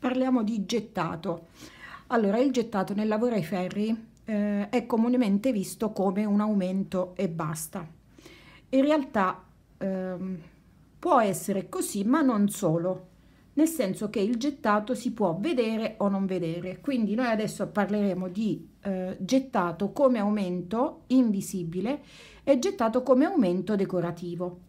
Parliamo di gettato. Allora, il gettato nel lavoro ai ferri eh, è comunemente visto come un aumento e basta. In realtà ehm, può essere così, ma non solo, nel senso che il gettato si può vedere o non vedere. Quindi noi adesso parleremo di eh, gettato come aumento invisibile e gettato come aumento decorativo.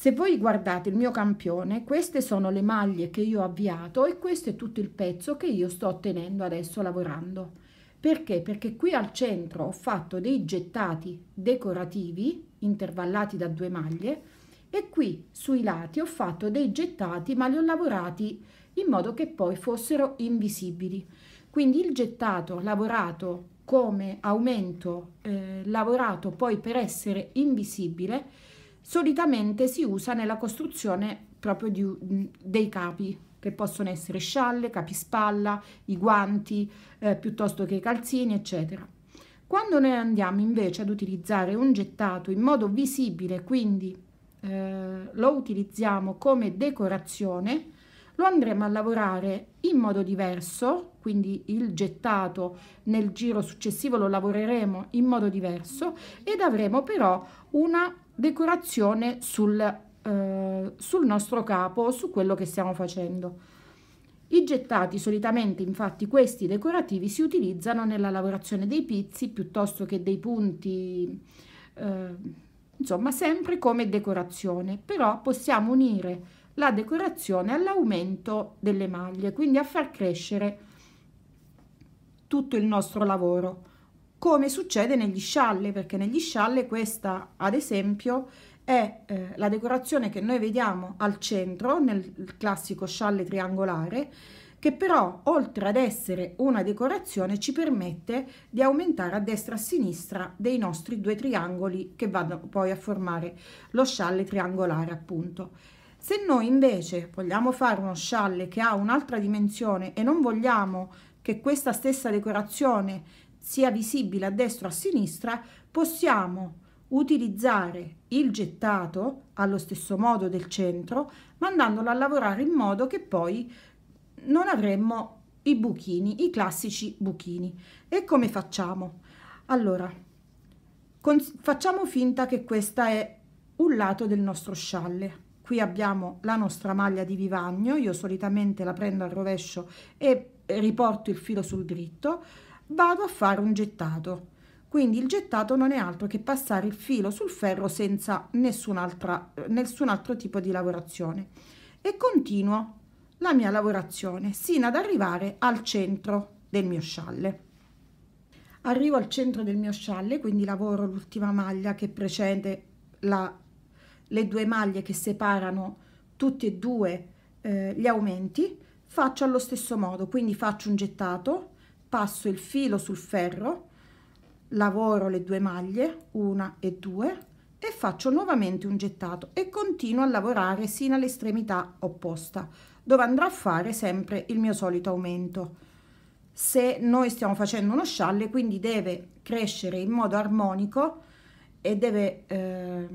Se voi guardate il mio campione, queste sono le maglie che io ho avviato e questo è tutto il pezzo che io sto ottenendo adesso lavorando. Perché? Perché qui al centro ho fatto dei gettati decorativi intervallati da due maglie e qui sui lati ho fatto dei gettati ma li ho lavorati in modo che poi fossero invisibili. Quindi il gettato lavorato come aumento eh, lavorato poi per essere invisibile solitamente si usa nella costruzione proprio di, dei capi che possono essere scialle, capispalla, i guanti eh, piuttosto che i calzini eccetera. Quando noi andiamo invece ad utilizzare un gettato in modo visibile, quindi eh, lo utilizziamo come decorazione, lo andremo a lavorare in modo diverso, quindi il gettato nel giro successivo lo lavoreremo in modo diverso ed avremo però una decorazione sul, eh, sul nostro capo o su quello che stiamo facendo. I gettati, solitamente infatti questi decorativi, si utilizzano nella lavorazione dei pizzi piuttosto che dei punti, eh, insomma sempre come decorazione, però possiamo unire la decorazione all'aumento delle maglie, quindi a far crescere tutto il nostro lavoro come succede negli scialle, perché negli scialle questa, ad esempio, è eh, la decorazione che noi vediamo al centro, nel classico scialle triangolare, che però, oltre ad essere una decorazione, ci permette di aumentare a destra e a sinistra dei nostri due triangoli che vanno poi a formare lo scialle triangolare, appunto. Se noi invece vogliamo fare uno scialle che ha un'altra dimensione e non vogliamo che questa stessa decorazione sia visibile a destra o a sinistra, possiamo utilizzare il gettato allo stesso modo del centro, mandandolo a lavorare in modo che poi non avremmo i buchini, i classici buchini. E come facciamo? Allora, facciamo finta che questo è un lato del nostro scialle. Qui abbiamo la nostra maglia di vivagno, io solitamente la prendo al rovescio e riporto il filo sul dritto vado a fare un gettato. Quindi il gettato non è altro che passare il filo sul ferro senza nessun, altra, nessun altro tipo di lavorazione e continuo la mia lavorazione sino ad arrivare al centro del mio scialle. Arrivo al centro del mio scialle, quindi lavoro l'ultima maglia che precede la, le due maglie che separano tutti e due eh, gli aumenti, faccio allo stesso modo, quindi faccio un gettato, passo il filo sul ferro lavoro le due maglie una e due e faccio nuovamente un gettato e continuo a lavorare sino all'estremità opposta dove andrò a fare sempre il mio solito aumento se noi stiamo facendo uno scialle quindi deve crescere in modo armonico e deve, eh,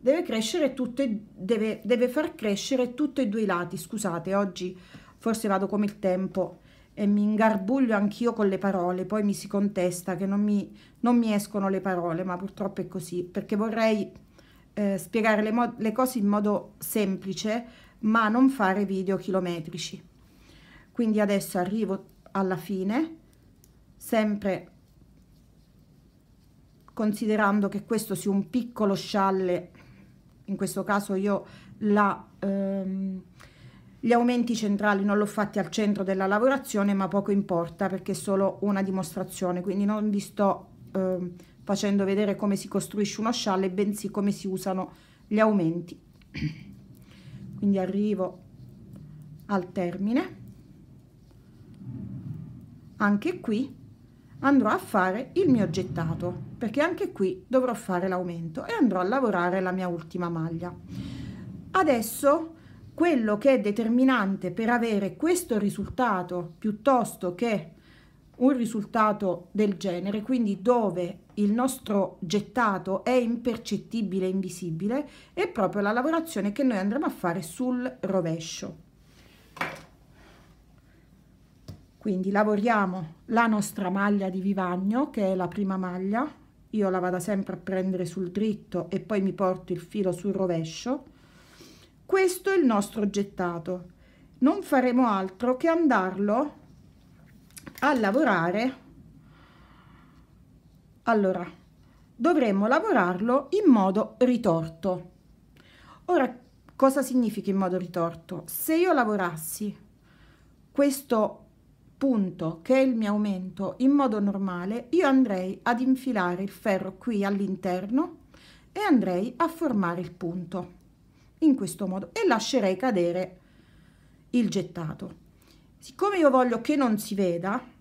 deve crescere tutte deve, deve far crescere tutti e due i lati scusate oggi forse vado come il tempo e mi ingarbuglio anch'io con le parole, poi mi si contesta che non mi, non mi escono le parole, ma purtroppo è così, perché vorrei eh, spiegare le, le cose in modo semplice, ma non fare video chilometrici. Quindi adesso arrivo alla fine, sempre considerando che questo sia un piccolo scialle, in questo caso io la... Ehm, gli aumenti centrali non l'ho fatti al centro della lavorazione, ma poco importa perché è solo una dimostrazione, quindi non vi sto eh, facendo vedere come si costruisce uno scialle, bensì come si usano gli aumenti. Quindi arrivo al termine. Anche qui andrò a fare il mio gettato, perché anche qui dovrò fare l'aumento e andrò a lavorare la mia ultima maglia. Adesso quello che è determinante per avere questo risultato piuttosto che un risultato del genere, quindi dove il nostro gettato è impercettibile e invisibile, è proprio la lavorazione che noi andremo a fare sul rovescio. Quindi lavoriamo la nostra maglia di vivagno, che è la prima maglia, io la vado sempre a prendere sul dritto e poi mi porto il filo sul rovescio, questo è il nostro gettato. Non faremo altro che andarlo a lavorare. Allora, dovremmo lavorarlo in modo ritorto. Ora, cosa significa in modo ritorto? Se io lavorassi questo punto che è il mio aumento in modo normale io andrei ad infilare il ferro qui all'interno e andrei a formare il punto in questo modo e lascerei cadere il gettato siccome io voglio che non si veda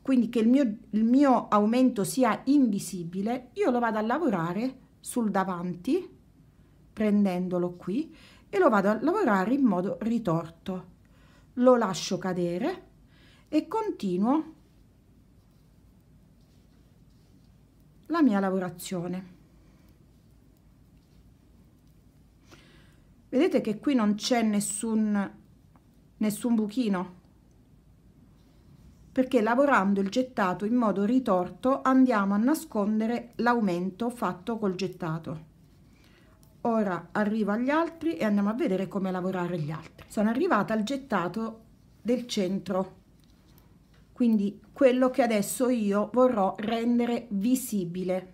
quindi che il mio, il mio aumento sia invisibile io lo vado a lavorare sul davanti prendendolo qui e lo vado a lavorare in modo ritorto lo lascio cadere e continuo la mia lavorazione vedete che qui non c'è nessun nessun buchino perché lavorando il gettato in modo ritorto andiamo a nascondere l'aumento fatto col gettato ora arrivo agli altri e andiamo a vedere come lavorare gli altri sono arrivata al gettato del centro quindi quello che adesso io vorrò rendere visibile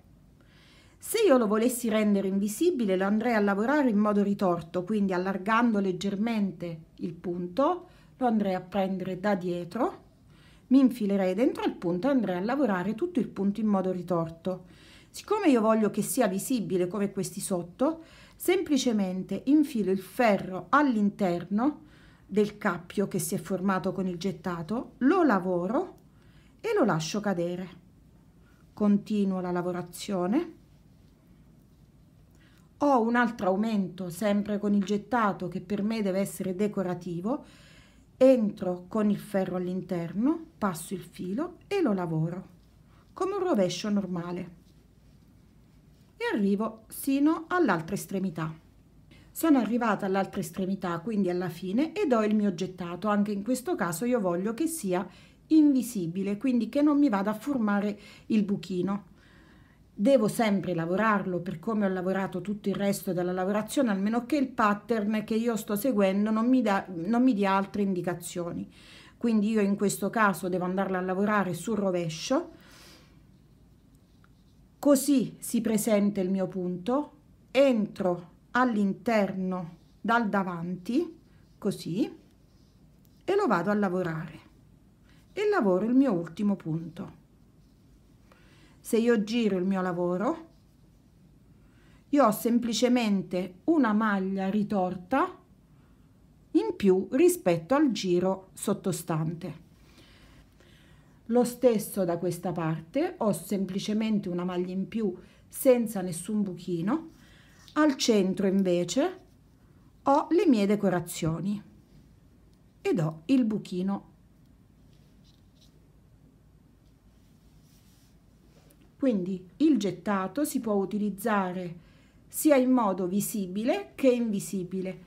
se io lo volessi rendere invisibile lo andrei a lavorare in modo ritorto, quindi allargando leggermente il punto, lo andrei a prendere da dietro, mi infilerei dentro il punto e andrei a lavorare tutto il punto in modo ritorto. Siccome io voglio che sia visibile come questi sotto, semplicemente infilo il ferro all'interno del cappio che si è formato con il gettato, lo lavoro e lo lascio cadere. Continuo la lavorazione ho un altro aumento sempre con il gettato che per me deve essere decorativo entro con il ferro all'interno passo il filo e lo lavoro come un rovescio normale e arrivo sino all'altra estremità sono arrivata all'altra estremità quindi alla fine ed ho il mio gettato anche in questo caso io voglio che sia invisibile quindi che non mi vada a formare il buchino devo sempre lavorarlo per come ho lavorato tutto il resto della lavorazione, almeno che il pattern che io sto seguendo non mi, da, non mi dia altre indicazioni. Quindi io in questo caso devo andarla a lavorare sul rovescio, così si presenta il mio punto, entro all'interno dal davanti, così, e lo vado a lavorare e lavoro il mio ultimo punto se io giro il mio lavoro io ho semplicemente una maglia ritorta in più rispetto al giro sottostante lo stesso da questa parte ho semplicemente una maglia in più senza nessun buchino al centro invece ho le mie decorazioni ed ho il buchino Quindi il gettato si può utilizzare sia in modo visibile che invisibile,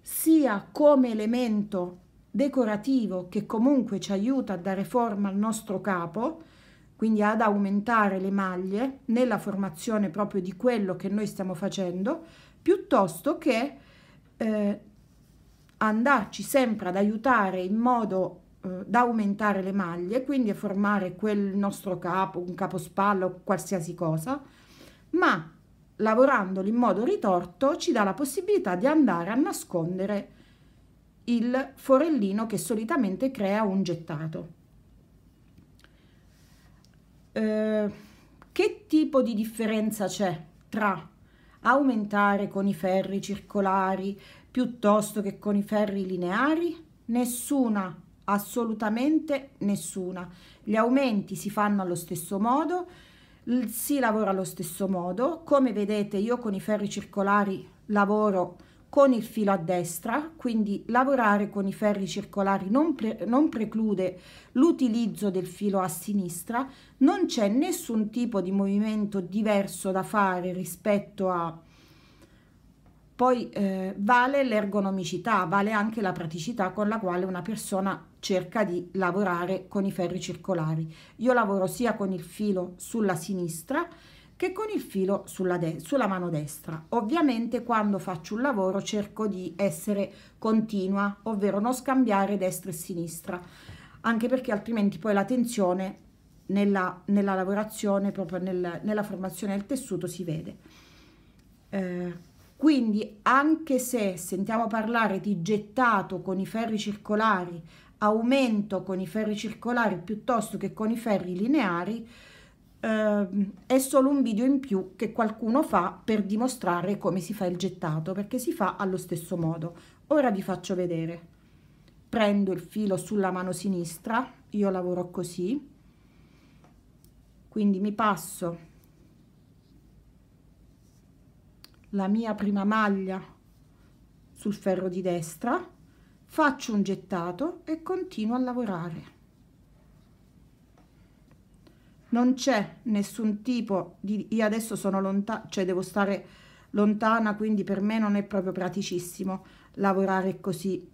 sia come elemento decorativo che comunque ci aiuta a dare forma al nostro capo, quindi ad aumentare le maglie nella formazione proprio di quello che noi stiamo facendo, piuttosto che eh, andarci sempre ad aiutare in modo eh, da aumentare le maglie, quindi a formare quel nostro capo, un capospalla o qualsiasi cosa, ma lavorandoli in modo ritorto ci dà la possibilità di andare a nascondere il forellino che solitamente crea un gettato. Eh, che tipo di differenza c'è tra aumentare con i ferri circolari piuttosto che con i ferri lineari? Nessuna assolutamente nessuna. Gli aumenti si fanno allo stesso modo, si lavora allo stesso modo. Come vedete io con i ferri circolari lavoro con il filo a destra, quindi lavorare con i ferri circolari non, pre non preclude l'utilizzo del filo a sinistra, non c'è nessun tipo di movimento diverso da fare rispetto a poi eh, vale l'ergonomicità, vale anche la praticità con la quale una persona cerca di lavorare con i ferri circolari. Io lavoro sia con il filo sulla sinistra che con il filo sulla, sulla mano destra. Ovviamente quando faccio un lavoro cerco di essere continua, ovvero non scambiare destra e sinistra, anche perché altrimenti poi la tensione nella, nella lavorazione, proprio nel, nella formazione del tessuto si vede. Eh, quindi anche se sentiamo parlare di gettato con i ferri circolari, aumento con i ferri circolari piuttosto che con i ferri lineari, ehm, è solo un video in più che qualcuno fa per dimostrare come si fa il gettato, perché si fa allo stesso modo. Ora vi faccio vedere. Prendo il filo sulla mano sinistra, io lavoro così, quindi mi passo la mia prima maglia sul ferro di destra faccio un gettato e continuo a lavorare non c'è nessun tipo di io adesso sono lontana cioè devo stare lontana quindi per me non è proprio praticissimo lavorare così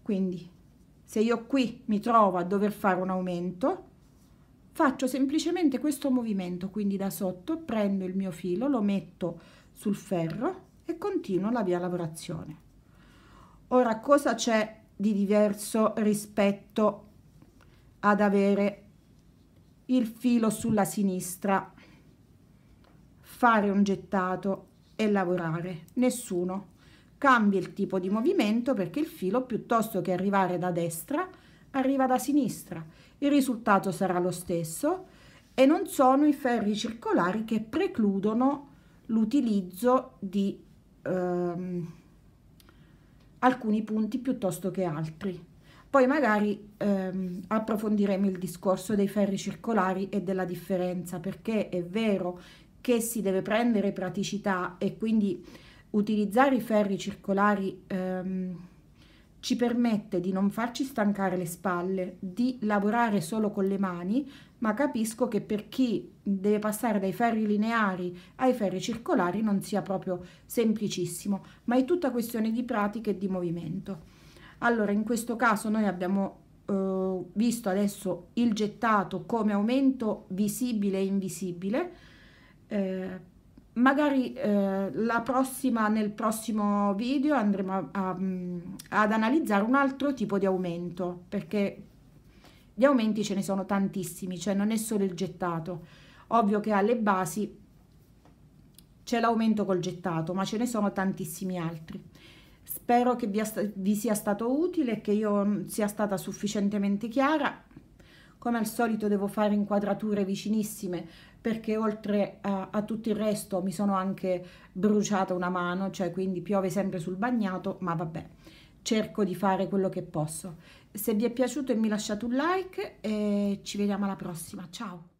quindi se io qui mi trovo a dover fare un aumento faccio semplicemente questo movimento quindi da sotto prendo il mio filo lo metto sul ferro e continuo la mia lavorazione ora cosa c'è di diverso rispetto ad avere il filo sulla sinistra fare un gettato e lavorare nessuno cambia il tipo di movimento perché il filo piuttosto che arrivare da destra arriva da sinistra. Il risultato sarà lo stesso e non sono i ferri circolari che precludono l'utilizzo di ehm, alcuni punti piuttosto che altri. Poi magari ehm, approfondiremo il discorso dei ferri circolari e della differenza, perché è vero che si deve prendere praticità e quindi utilizzare i ferri circolari ehm, ci permette di non farci stancare le spalle, di lavorare solo con le mani, ma capisco che per chi deve passare dai ferri lineari ai ferri circolari non sia proprio semplicissimo, ma è tutta questione di pratica e di movimento. Allora, in questo caso noi abbiamo eh, visto adesso il gettato come aumento visibile e invisibile, eh, magari eh, la prossima, nel prossimo video andremo a, a, mm, ad analizzare un altro tipo di aumento, perché gli aumenti ce ne sono tantissimi, cioè non è solo il gettato. Ovvio che alle basi c'è l'aumento col gettato, ma ce ne sono tantissimi altri. Spero che vi, vi sia stato utile, che io mm, sia stata sufficientemente chiara. Come al solito devo fare inquadrature vicinissime perché oltre a, a, tutto il resto mi sono anche bruciata una mano, cioè quindi piove sempre sul bagnato, ma vabbè, cerco di fare quello che posso. Se vi è piaciuto mi lasciate un like e eh, ci vediamo alla prossima, ciao!